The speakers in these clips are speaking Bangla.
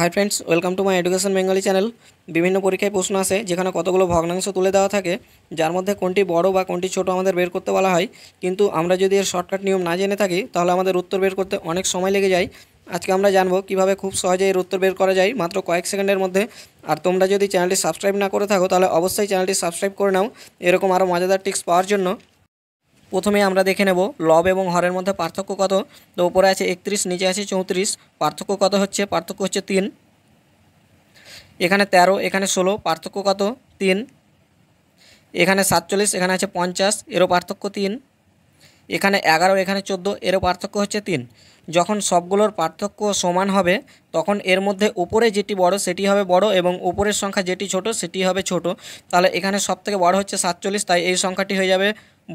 high friends welcome to my education Bengali channel বিভিন্ন পরীক্ষায় প্রশ্ন আসে যেখানে কতগুলো ভগ্নাংশ তুলে দেওয়া থাকে যার মধ্যে কোনটি বড় বা কোনটি ছোট আমাদের বের করতে বলা হয় কিন্তু আমরা যদি এর শর্টকাট নিয়ম না জেনে থাকি তাহলে আমাদের উত্তর বের করতে অনেক সময় লেগে যায় আজকে আমরা জানবো কিভাবে খুব সহজে এর উত্তর বের করা যায় মাত্র কয়েক সেকেন্ডের মধ্যে আর তোমরা যদি চ্যানেলটি সাবস্ক্রাইব না করে থাকো তাহলে অবশ্যই চ্যানেলটি সাবস্ক্রাইব করে নাও এরকম আরও মজাদার টিপস পাওয়ার জন্য প্রথমে আমরা দেখে নেব লব এবং হরের মধ্যে পার্থক্য কত তো উপরে আছে একত্রিশ নিচে আছে চৌত্রিশ পার্থক্য কত হচ্ছে পার্থক্য হচ্ছে তিন এখানে ১৩ এখানে ১৬ পার্থক্য কত তিন এখানে সাতচল্লিশ এখানে আছে পঞ্চাশ এরও পার্থক্য তিন এখানে এগারো এখানে চোদ্দো এরও পার্থক্য হচ্ছে তিন যখন সবগুলোর পার্থক্য সমান হবে তখন এর মধ্যে উপরে যেটি বড় সেটি হবে বড় এবং উপরের সংখ্যা যেটি ছোট সেটি হবে ছোট তাহলে এখানে সব থেকে বড় হচ্ছে সাতচল্লিশ তাই এই সংখ্যাটি হয়ে যাবে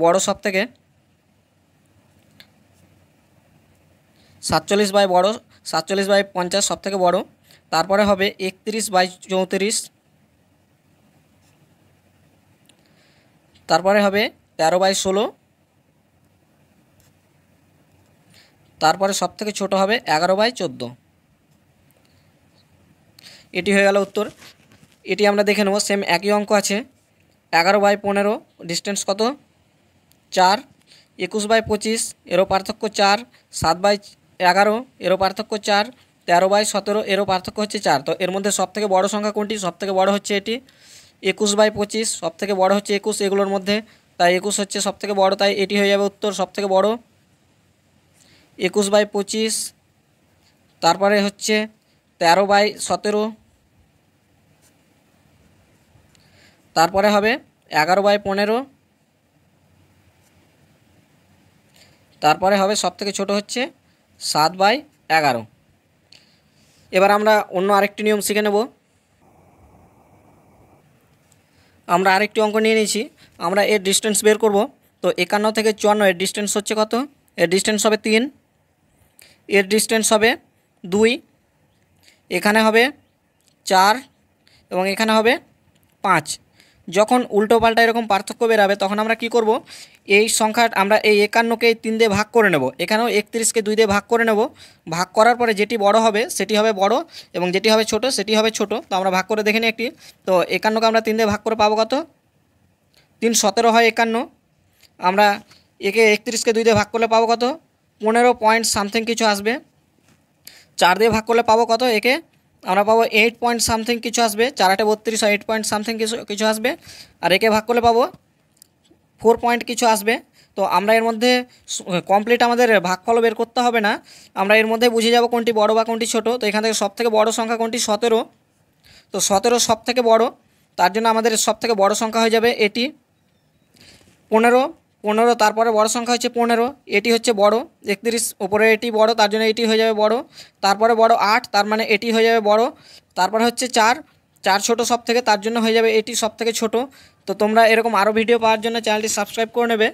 বড় থেকে সাতচল্লিশ বাই বড় সাতচল্লিশ বাই পঞ্চাশ সব থেকে বড় তারপরে হবে একত্রিশ বাই চৌত্রিশ তারপরে হবে তেরো বাই ষোলো তারপরে সব থেকে ছোটো হবে এগারো বাই চোদ্দো এটি হয়ে গেল উত্তর এটি আমরা দেখে নেব সেম একই অঙ্ক আছে এগারো বাই পনেরো ডিস্টেন্স কত চার একুশ বাই পঁচিশ এরও পার্থক্য চার সাত বাই এগারো এরও পার্থক্য চার তেরো বাই সতেরো এরও পার্থক্য হচ্ছে চার তো এর মধ্যে সব থেকে বড়ো সংখ্যা কোনটি সব থেকে বড়ো হচ্ছে এটি একুশ বাই পঁচিশ সব থেকে বড়ো হচ্ছে একুশ এগুলোর মধ্যে তাই একুশ হচ্ছে সব থেকে বড়ো তাই এটি হয়ে যাবে উত্তর সব থেকে বড়ো একুশ বাই পঁচিশ তারপরে হচ্ছে তেরো বাই সতেরো তারপরে হবে এগারো বাই পনেরো তারপরে হবে সব থেকে ছোটো হচ্ছে সাত বাই এগারো এবার আমরা অন্য আরেকটি নিয়ম শিখে নেব আমরা আরেকটি অঙ্ক নিয়ে নিয়েছি আমরা এর ডিস্টেন্স বের করব তো একান্ন থেকে চুয়ান্ন এর ডিস্টেন্স হচ্ছে কত এর ডিস্টেন্স হবে তিন এর ডিস্টেন্স হবে দুই এখানে হবে চার এবং এখানে হবে পাঁচ যখন উল্টো পাল্টা এরকম পার্থক্য বেরাবে তখন আমরা কি করব এই সংখ্যা আমরা এই একান্নকে তিন দিয়ে ভাগ করে নেব এখানেও একত্রিশকে দুই দিয়ে ভাগ করে নেব ভাগ করার পরে যেটি বড় হবে সেটি হবে বড় এবং যেটি হবে ছোট সেটি হবে ছোট তো আমরা ভাগ করে দেখে নিই একটি তো একান্নকে আমরা তিন দিয়ে ভাগ করে পাবো কত তিন সতেরো হয় একান্ন আমরা একে একত্রিশকে দুই দিয়ে ভাগ করলে পাবো কত পনেরো পয়েন্ট সামথিং কিছু আসবে চার দিয়ে ভাগ করলে পাবো কত একে আমরা পাবো এইট পয়েন্ট সামথিং কিছু আসবে চার আটে বত্রিশ এইট পয়েন্ট সামথিং কিছু কিছু আসবে আর একে ভাগ করলে পাবো ফোর পয়েন্ট কিছু আসবে তো আমরা এর মধ্যে কমপ্লিট আমাদের ভাগফল বের করতে হবে না আমরা এর মধ্যে বুঝে যাব কোনটি বড় বা কোনটি ছোট তো এখান থেকে সবথেকে বড় সংখ্যা কোনটি সতেরো তো সতেরো সবথেকে বড় তার জন্য আমাদের সবথেকে বড় সংখ্যা হয়ে যাবে এটি পনেরো পনেরো তারপরে বড় সংখ্যা হচ্ছে পনেরো এটি হচ্ছে বড় একত্রিশ ওপরে এটি বড় তার জন্য এটি হয়ে যাবে বড় তারপরে বড় আট তার মানে এটি হয়ে যাবে বড় তারপরে হচ্ছে চার চার ছোট সব থেকে তার জন্য হয়ে যাবে এটি সব থেকে ছোট তো তোমরা এরকম আরও ভিডিও পাওয়ার জন্য চ্যানেলটি সাবস্ক্রাইব করে নেবে